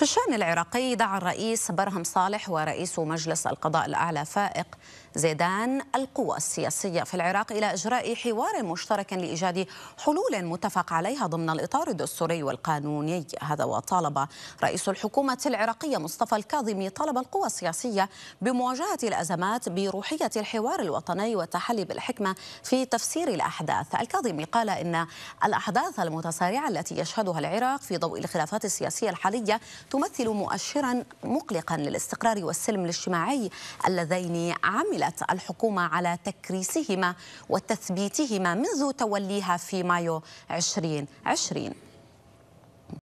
في الشأن العراقي دعا الرئيس برهم صالح ورئيس مجلس القضاء الأعلى فائق زيدان القوى السياسية في العراق إلى إجراء حوار مشترك لإيجاد حلول متفق عليها ضمن الإطار الدستوري والقانوني هذا وطالب رئيس الحكومة العراقية مصطفى الكاظمي طلب القوى السياسية بمواجهة الأزمات بروحية الحوار الوطني والتحلي بالحكمة في تفسير الأحداث الكاظمي قال إن الأحداث المتسارعة التي يشهدها العراق في ضوء الخلافات السياسية الحالية تمثل مؤشرا مقلقا للاستقرار والسلم الاجتماعي اللذين عملت الحكومة على تكريسهما وتثبيتهما منذ توليها في مايو 2020